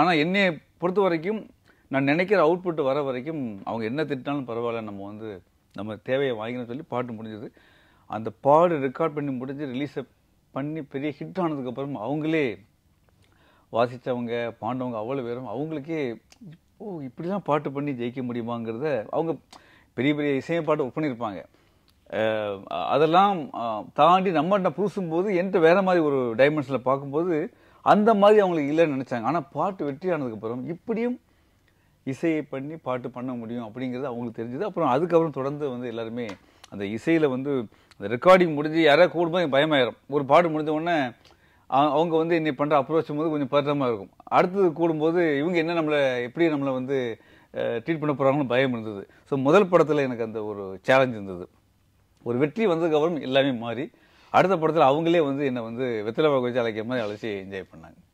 ஆனால் என்னை பொறுத்த வரைக்கும் நான் நினைக்கிற அவுட்புட் வர வரைக்கும் அவங்க என்ன திட்டாலும் பரவாயில்ல நம்ம வந்து நம்ம தேவையை வாங்கினு சொல்லி பாட்டு முடிஞ்சது அந்த பாடு ரெக்கார்ட் பண்ணி முடிஞ்சு ரிலீஸை பண்ணி பெரிய ஹிட் ஆனதுக்கப்புறம் அவங்களே வாசித்தவங்க பாண்டவங்க அவ்வளோ பேரும் அவங்களுக்கே ஓ இப்படிலாம் பாட்டு பண்ணி ஜெயிக்க முடியுமாங்கிறத அவங்க பெரிய பெரிய இசையை பாட்டு ஒர்க் பண்ணியிருப்பாங்க அதெல்லாம் தாண்டி நம்மகிட்ட பூசும்போது என்கிட்ட வேறு மாதிரி ஒரு டைமென்ஷனில் பார்க்கும்போது அந்த மாதிரி அவங்களுக்கு இல்லைன்னு நினச்சாங்க ஆனால் பாட்டு வெற்றி ஆனதுக்கப்புறம் இப்படியும் இசையை பண்ணி பாட்டு பண்ண முடியும் அப்படிங்கிறது அவங்களுக்கு தெரிஞ்சது அப்புறம் அதுக்கப்புறம் தொடர்ந்து வந்து எல்லாருமே அந்த இசையில் வந்து அந்த ரெக்கார்டிங் முடிஞ்சு யாராவது கூடும்போது எனக்கு பயமாயிரும் ஒரு பாட்டு முடிஞ்ச உடனே அவங்க வந்து என்னை பண்ணுற அப்ரோச்சும் போது கொஞ்சம் பதட்டமாக இருக்கும் அடுத்தது கூடும்போது இவங்க என்ன நம்மளை எப்படி நம்மளை வந்து ட்ரீட் பண்ண போகிறாங்கன்னு பயம் இருந்தது ஸோ முதல் படத்தில் எனக்கு அந்த ஒரு சேலஞ்ச் இருந்தது ஒரு வெற்றி வந்ததுக்கப்புறம் எல்லாமே மாறி அடுத்த படத்தில் அவங்களே வந்து என்னை வந்து வெத்தலை வச்சு அழைக்கிற மாதிரி அழைச்சி என்ஜாய் பண்ணாங்க